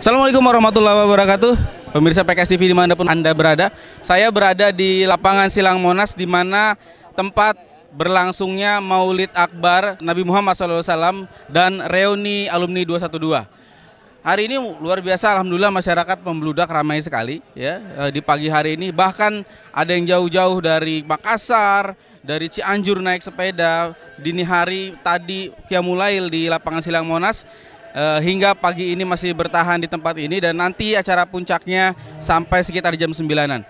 Assalamualaikum warahmatullahi wabarakatuh. Pemirsa PKS TV dimanapun Anda berada, saya berada di lapangan Silang Monas di mana tempat berlangsungnya Maulid Akbar Nabi Muhammad SAW dan reuni alumni 212. Hari ini luar biasa, alhamdulillah masyarakat membludak ramai sekali ya eh, di pagi hari ini. Bahkan ada yang jauh-jauh dari Makassar, dari Cianjur naik sepeda. Dini hari tadi Kiamulail di lapangan Silang Monas Eh, hingga pagi ini masih bertahan di tempat ini dan nanti acara puncaknya sampai sekitar jam sembilanan.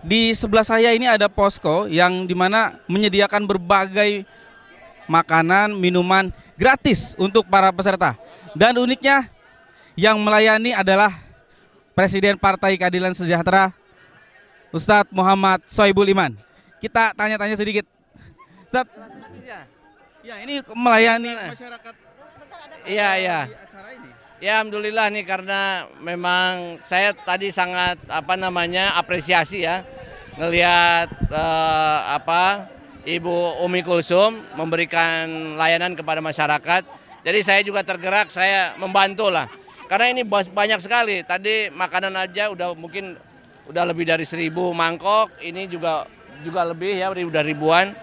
Di sebelah saya ini ada posko yang dimana menyediakan berbagai makanan, minuman gratis untuk para peserta. Dan uniknya yang melayani adalah Presiden Partai Keadilan Sejahtera Ustadz Muhammad Soibul Iman. Kita tanya-tanya sedikit. Ustadz, ya ini melayani masyarakat Iya, iya. Ya alhamdulillah nih karena memang saya tadi sangat apa namanya apresiasi ya ngelihat eh, apa Ibu Umi Kulsum memberikan layanan kepada masyarakat. Jadi saya juga tergerak, saya membantu lah. Karena ini banyak sekali. Tadi makanan aja udah mungkin udah lebih dari seribu mangkok. Ini juga juga lebih ya udah ribuan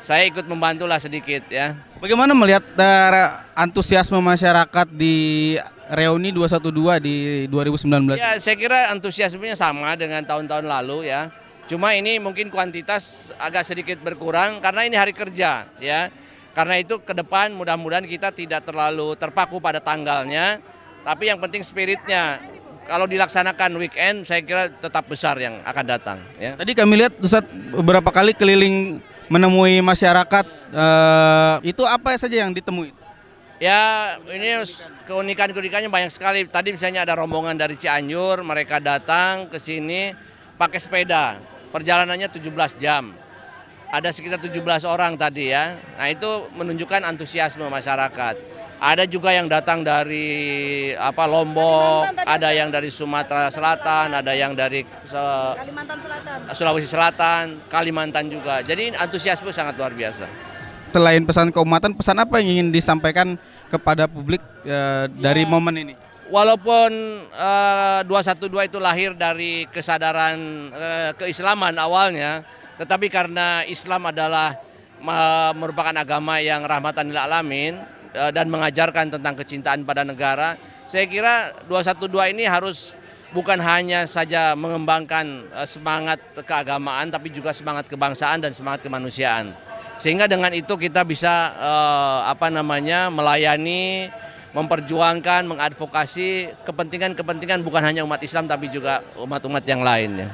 saya ikut membantulah sedikit ya. Bagaimana melihat eh, antusiasme masyarakat di reuni 212 di 2019? Ya, saya kira antusiasmenya sama dengan tahun-tahun lalu ya. Cuma ini mungkin kuantitas agak sedikit berkurang karena ini hari kerja ya. Karena itu ke depan mudah-mudahan kita tidak terlalu terpaku pada tanggalnya, tapi yang penting spiritnya kalau dilaksanakan weekend saya kira tetap besar yang akan datang ya. Tadi kami lihat Ustaz beberapa kali keliling menemui masyarakat uh, itu apa saja yang ditemui? Ya ini keunikan-keunikannya banyak sekali. Tadi misalnya ada rombongan dari Cianjur, mereka datang ke sini pakai sepeda. Perjalanannya 17 jam. Ada sekitar 17 orang tadi ya. Nah itu menunjukkan antusiasme masyarakat. Ada juga yang datang dari apa Lombok, ada yang dari Sumatera Selatan, ada yang dari Selatan. Sulawesi Selatan, Kalimantan juga. Jadi antusiasme sangat luar biasa. Selain pesan keumatan, pesan apa yang ingin disampaikan kepada publik uh, dari ya. momen ini? Walaupun uh, eh, 212 itu lahir dari kesadaran uh, keislaman awalnya, tetapi karena Islam adalah merupakan agama yang rahmatan lil alamin, Eh, dan mengajarkan tentang kecintaan pada negara. Saya kira 212 ini harus bukan hanya saja mengembangkan eh, semangat keagamaan tapi juga semangat kebangsaan dan semangat kemanusiaan. Sehingga dengan itu kita bisa eh, apa namanya melayani, memperjuangkan, mengadvokasi kepentingan-kepentingan bukan hanya umat Islam tapi juga umat-umat yang lainnya.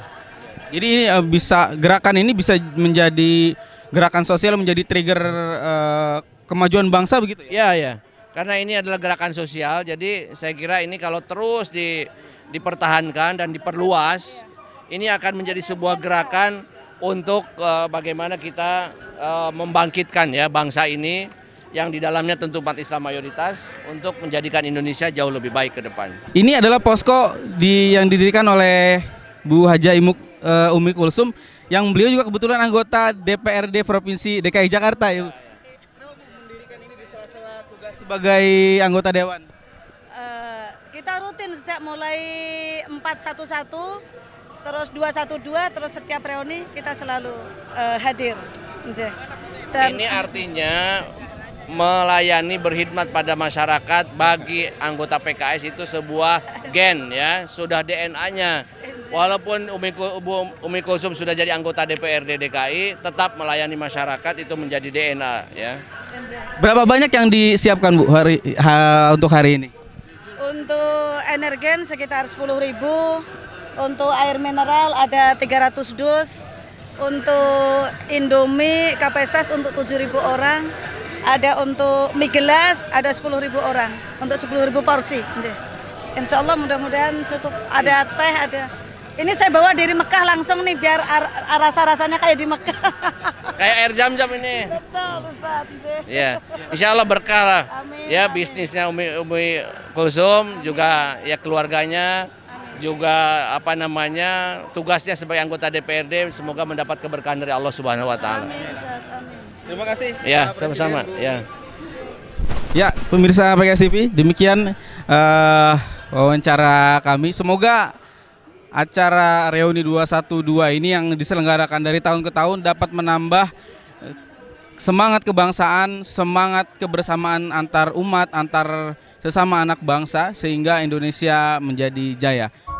Jadi ini bisa gerakan ini bisa menjadi gerakan sosial menjadi trigger uh, kemajuan bangsa begitu ya? Iya, ya. Karena ini adalah gerakan sosial, jadi saya kira ini kalau terus di, dipertahankan dan diperluas, ini akan menjadi sebuah gerakan untuk uh, bagaimana kita uh, membangkitkan ya bangsa ini yang di dalamnya tentu umat Islam mayoritas untuk menjadikan Indonesia jauh lebih baik ke depan. Ini adalah posko di yang didirikan oleh Bu Haja Imuk uh, eh, Umi Kulsum yang beliau juga kebetulan anggota DPRD Provinsi DKI Jakarta ya sebagai anggota dewan? Uh, kita rutin sejak mulai 411 terus 212 terus setiap reuni kita selalu uh, hadir. Dan, Ini artinya melayani berkhidmat pada masyarakat bagi anggota PKS itu sebuah gen ya, sudah DNA-nya. Walaupun Umi, Umi Kulsum sudah jadi anggota DPRD DKI, tetap melayani masyarakat itu menjadi DNA ya. Berapa banyak yang disiapkan Bu hari ha, untuk hari ini? Untuk energen sekitar 10.000, untuk air mineral ada 300 dus, untuk Indomie kapasitas untuk 7.000 orang, ada untuk mie gelas ada 10.000 orang, untuk 10.000 porsi. Insya Allah mudah-mudahan cukup. Ada teh, ada. Ini saya bawa dari Mekah langsung nih biar rasa-rasanya kayak di Mekah. Kayak air jam-jam ini. Betul Ustaz. Ya, insya Allah berkah lah. Amin, ya amin. bisnisnya Umi Umi Kulsum amin. juga ya keluarganya juga apa namanya tugasnya sebagai anggota DPRD semoga mendapat keberkahan dari Allah Subhanahu wa taala. Terima kasih. Ya, sama-sama. Ya. Ya, pemirsa PKS TV, demikian uh, wawancara kami. Semoga acara reuni 212 ini yang diselenggarakan dari tahun ke tahun dapat menambah eh, semangat kebangsaan, semangat kebersamaan antar umat, antar sesama anak bangsa sehingga Indonesia menjadi jaya.